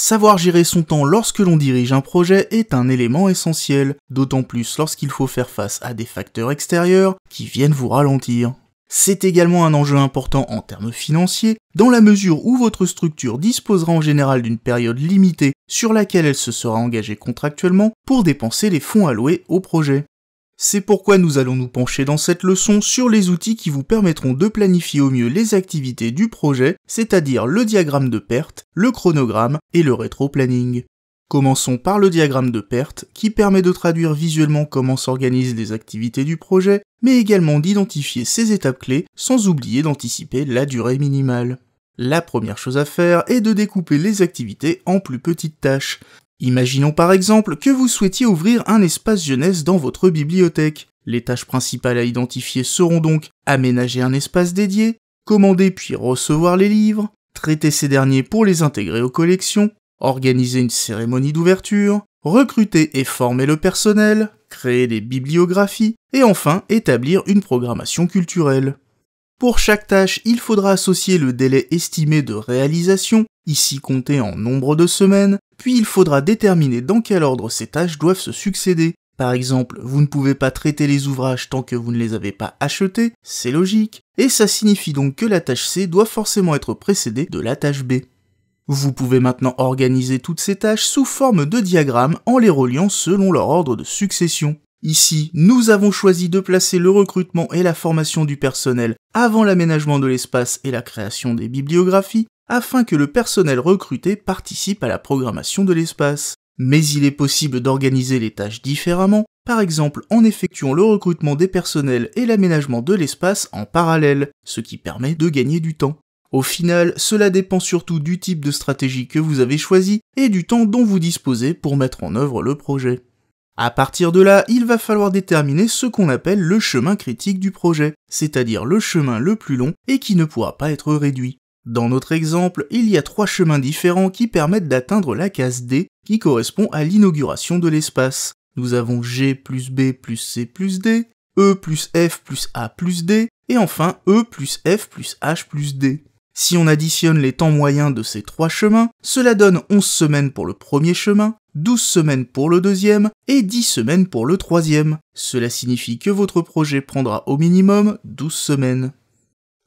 Savoir gérer son temps lorsque l'on dirige un projet est un élément essentiel, d'autant plus lorsqu'il faut faire face à des facteurs extérieurs qui viennent vous ralentir. C'est également un enjeu important en termes financiers, dans la mesure où votre structure disposera en général d'une période limitée sur laquelle elle se sera engagée contractuellement pour dépenser les fonds alloués au projet. C'est pourquoi nous allons nous pencher dans cette leçon sur les outils qui vous permettront de planifier au mieux les activités du projet, c'est-à-dire le diagramme de perte, le chronogramme et le rétro-planning. Commençons par le diagramme de perte qui permet de traduire visuellement comment s'organisent les activités du projet, mais également d'identifier ses étapes clés sans oublier d'anticiper la durée minimale. La première chose à faire est de découper les activités en plus petites tâches. Imaginons par exemple que vous souhaitiez ouvrir un espace jeunesse dans votre bibliothèque. Les tâches principales à identifier seront donc aménager un espace dédié, commander puis recevoir les livres, traiter ces derniers pour les intégrer aux collections, organiser une cérémonie d'ouverture, recruter et former le personnel, créer des bibliographies et enfin établir une programmation culturelle. Pour chaque tâche, il faudra associer le délai estimé de réalisation ici compté en nombre de semaines, puis il faudra déterminer dans quel ordre ces tâches doivent se succéder. Par exemple, vous ne pouvez pas traiter les ouvrages tant que vous ne les avez pas achetés, c'est logique, et ça signifie donc que la tâche C doit forcément être précédée de la tâche B. Vous pouvez maintenant organiser toutes ces tâches sous forme de diagramme en les reliant selon leur ordre de succession. Ici, nous avons choisi de placer le recrutement et la formation du personnel avant l'aménagement de l'espace et la création des bibliographies, afin que le personnel recruté participe à la programmation de l'espace. Mais il est possible d'organiser les tâches différemment, par exemple en effectuant le recrutement des personnels et l'aménagement de l'espace en parallèle, ce qui permet de gagner du temps. Au final, cela dépend surtout du type de stratégie que vous avez choisi et du temps dont vous disposez pour mettre en œuvre le projet. À partir de là, il va falloir déterminer ce qu'on appelle le chemin critique du projet, c'est-à-dire le chemin le plus long et qui ne pourra pas être réduit. Dans notre exemple, il y a trois chemins différents qui permettent d'atteindre la case D, qui correspond à l'inauguration de l'espace. Nous avons G plus B plus C plus D, E plus F plus A plus D, et enfin E plus F plus H plus D. Si on additionne les temps moyens de ces trois chemins, cela donne 11 semaines pour le premier chemin, 12 semaines pour le deuxième et 10 semaines pour le troisième. Cela signifie que votre projet prendra au minimum 12 semaines.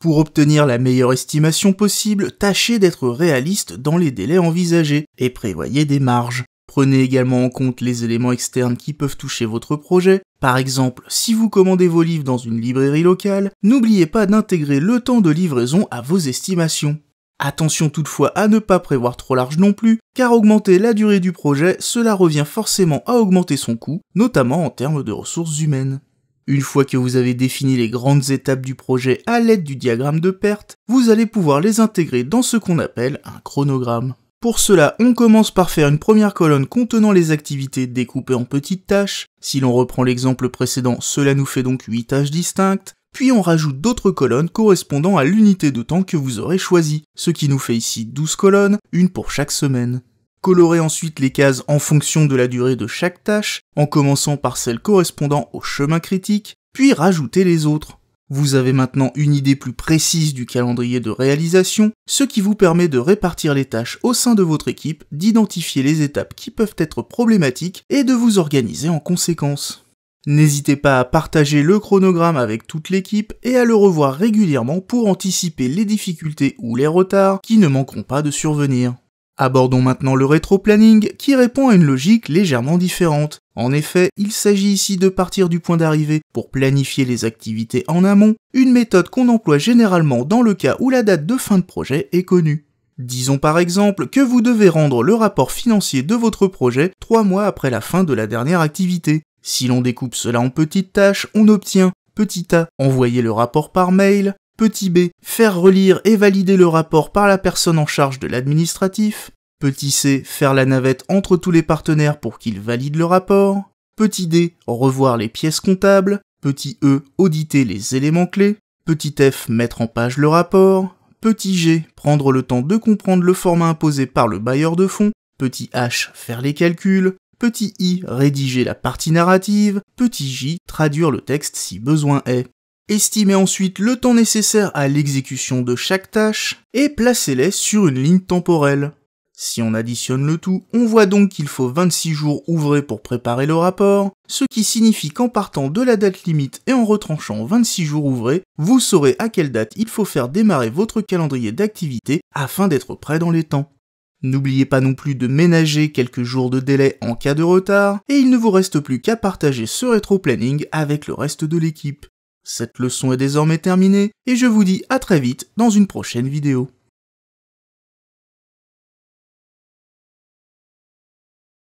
Pour obtenir la meilleure estimation possible, tâchez d'être réaliste dans les délais envisagés et prévoyez des marges. Prenez également en compte les éléments externes qui peuvent toucher votre projet. Par exemple, si vous commandez vos livres dans une librairie locale, n'oubliez pas d'intégrer le temps de livraison à vos estimations. Attention toutefois à ne pas prévoir trop large non plus, car augmenter la durée du projet, cela revient forcément à augmenter son coût, notamment en termes de ressources humaines. Une fois que vous avez défini les grandes étapes du projet à l'aide du diagramme de perte, vous allez pouvoir les intégrer dans ce qu'on appelle un chronogramme. Pour cela, on commence par faire une première colonne contenant les activités découpées en petites tâches. Si l'on reprend l'exemple précédent, cela nous fait donc 8 tâches distinctes. Puis on rajoute d'autres colonnes correspondant à l'unité de temps que vous aurez choisi, ce qui nous fait ici 12 colonnes, une pour chaque semaine. Colorez ensuite les cases en fonction de la durée de chaque tâche, en commençant par celle correspondant au chemin critique, puis rajoutez les autres. Vous avez maintenant une idée plus précise du calendrier de réalisation, ce qui vous permet de répartir les tâches au sein de votre équipe, d'identifier les étapes qui peuvent être problématiques et de vous organiser en conséquence. N'hésitez pas à partager le chronogramme avec toute l'équipe et à le revoir régulièrement pour anticiper les difficultés ou les retards qui ne manqueront pas de survenir. Abordons maintenant le rétro-planning qui répond à une logique légèrement différente. En effet, il s'agit ici de partir du point d'arrivée pour planifier les activités en amont, une méthode qu'on emploie généralement dans le cas où la date de fin de projet est connue. Disons par exemple que vous devez rendre le rapport financier de votre projet trois mois après la fin de la dernière activité. Si l'on découpe cela en petites tâches, on obtient petit a envoyer le rapport par mail, Petit b. Faire relire et valider le rapport par la personne en charge de l'administratif. Petit c. Faire la navette entre tous les partenaires pour qu'ils valident le rapport. Petit d. Revoir les pièces comptables. Petit e. Auditer les éléments clés. Petit f. Mettre en page le rapport. Petit g. Prendre le temps de comprendre le format imposé par le bailleur de fonds. Petit h. Faire les calculs petit i rédiger la partie narrative, petit j traduire le texte si besoin est. Estimez ensuite le temps nécessaire à l'exécution de chaque tâche et placez-les sur une ligne temporelle. Si on additionne le tout, on voit donc qu'il faut 26 jours ouvrés pour préparer le rapport, ce qui signifie qu'en partant de la date limite et en retranchant 26 jours ouvrés, vous saurez à quelle date il faut faire démarrer votre calendrier d'activité afin d'être prêt dans les temps. N'oubliez pas non plus de ménager quelques jours de délai en cas de retard, et il ne vous reste plus qu'à partager ce rétro-planning avec le reste de l'équipe. Cette leçon est désormais terminée et je vous dis à très vite dans une prochaine vidéo.